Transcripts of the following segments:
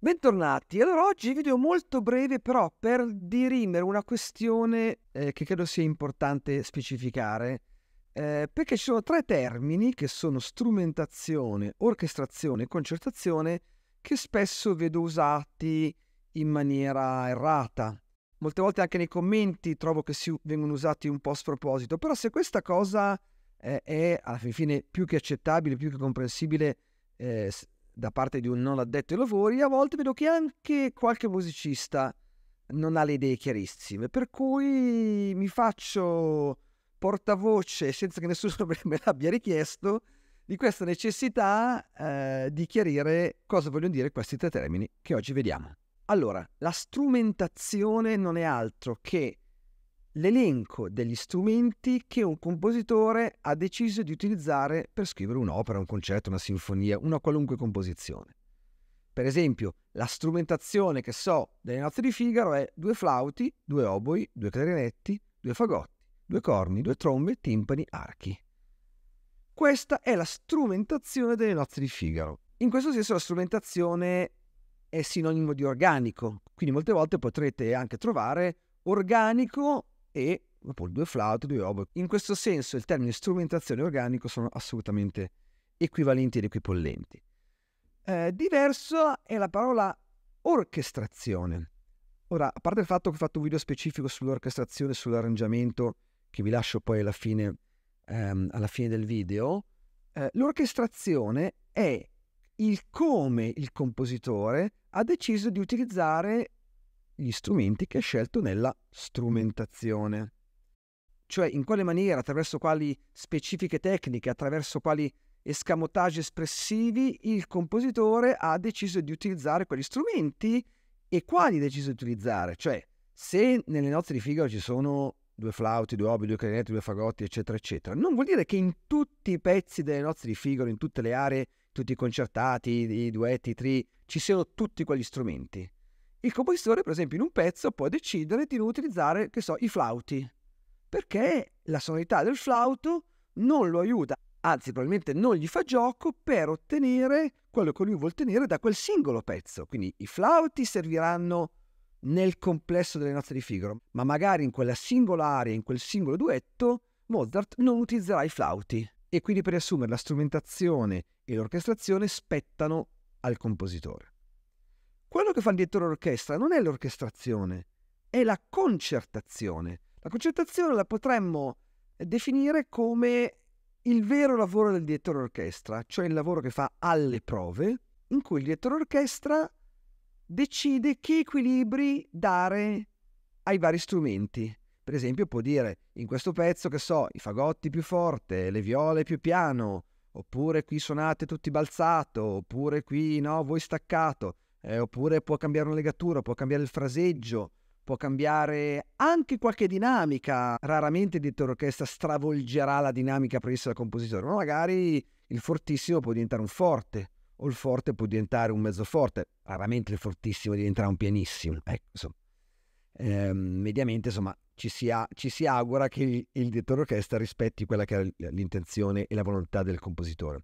Bentornati, allora oggi video molto breve però per dirimere una questione eh, che credo sia importante specificare, eh, perché ci sono tre termini che sono strumentazione, orchestrazione e concertazione che spesso vedo usati in maniera errata. Molte volte anche nei commenti trovo che si vengono usati un po' a sproposito, però se questa cosa eh, è alla fine più che accettabile, più che comprensibile, eh, da parte di un non addetto ai lavori, a volte vedo che anche qualche musicista non ha le idee chiarissime, per cui mi faccio portavoce, senza che nessuno me l'abbia richiesto, di questa necessità eh, di chiarire cosa vogliono dire questi tre termini che oggi vediamo. Allora, la strumentazione non è altro che l'elenco degli strumenti che un compositore ha deciso di utilizzare per scrivere un'opera, un concerto, una sinfonia, una qualunque composizione. Per esempio, la strumentazione che so delle nozze di Figaro è due flauti, due oboi, due clarinetti, due fagotti, due corni, due trombe, timpani, archi. Questa è la strumentazione delle nozze di Figaro. In questo senso la strumentazione è sinonimo di organico, quindi molte volte potrete anche trovare organico e appunto due flauti, due oboe. In questo senso il termine strumentazione e organico sono assolutamente equivalenti ed equipollenti. Eh, diverso è la parola orchestrazione. Ora, a parte il fatto che ho fatto un video specifico sull'orchestrazione, e sull'arrangiamento, che vi lascio poi alla fine, ehm, alla fine del video, eh, l'orchestrazione è il come il compositore ha deciso di utilizzare gli strumenti che ha scelto nella strumentazione. Cioè in quale maniera, attraverso quali specifiche tecniche, attraverso quali escamotage espressivi, il compositore ha deciso di utilizzare quegli strumenti e quali ha deciso di utilizzare. Cioè, se nelle nozze di Figaro ci sono due flauti, due obi, due clarinetti, due fagotti, eccetera, eccetera. Non vuol dire che in tutti i pezzi delle nozze di Figaro, in tutte le aree, tutti i concertati, i duetti, i tri, ci siano tutti quegli strumenti. Il compositore, per esempio, in un pezzo può decidere di non utilizzare, che so, i flauti, perché la sonorità del flauto non lo aiuta, anzi probabilmente non gli fa gioco per ottenere quello che lui vuole ottenere da quel singolo pezzo. Quindi i flauti serviranno nel complesso delle nozze di Figaro, ma magari in quella singola area, in quel singolo duetto, Mozart non utilizzerà i flauti e quindi per riassumere la strumentazione e l'orchestrazione spettano al compositore. Quello che fa il direttore orchestra non è l'orchestrazione, è la concertazione. La concertazione la potremmo definire come il vero lavoro del direttore orchestra, cioè il lavoro che fa alle prove, in cui il direttore orchestra decide che equilibri dare ai vari strumenti. Per esempio può dire in questo pezzo che so, i fagotti più forte, le viole più piano, oppure qui suonate tutti balzato, oppure qui no, voi staccato eh, oppure può cambiare una legatura, può cambiare il fraseggio, può cambiare anche qualche dinamica. Raramente il direttore d'orchestra stravolgerà la dinamica prevista dal compositore, ma magari il fortissimo può diventare un forte, o il forte può diventare un mezzo forte, raramente il fortissimo diventerà un pianissimo. Ecco, insomma. Eh, mediamente insomma ci si, ha, ci si augura che il, il direttore d'orchestra rispetti quella che è l'intenzione e la volontà del compositore.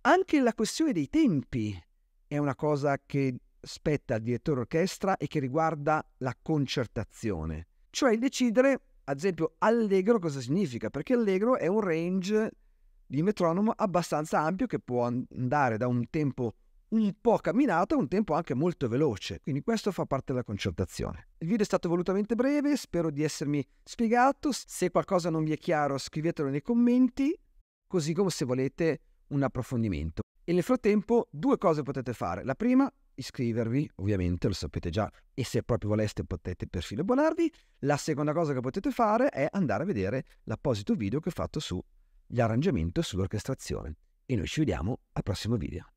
Anche la questione dei tempi è una cosa che spetta al direttore orchestra e che riguarda la concertazione, cioè decidere, ad esempio, allegro cosa significa, perché allegro è un range di metronomo abbastanza ampio che può andare da un tempo un po' camminato a un tempo anche molto veloce, quindi questo fa parte della concertazione. Il video è stato volutamente breve, spero di essermi spiegato, se qualcosa non vi è chiaro scrivetelo nei commenti, così come se volete un approfondimento. E nel frattempo due cose potete fare. La prima, iscrivervi, ovviamente lo sapete già, e se proprio voleste potete perfino abbonarvi. La seconda cosa che potete fare è andare a vedere l'apposito video che ho fatto sugli arrangiamenti e sull'orchestrazione. E noi ci vediamo al prossimo video.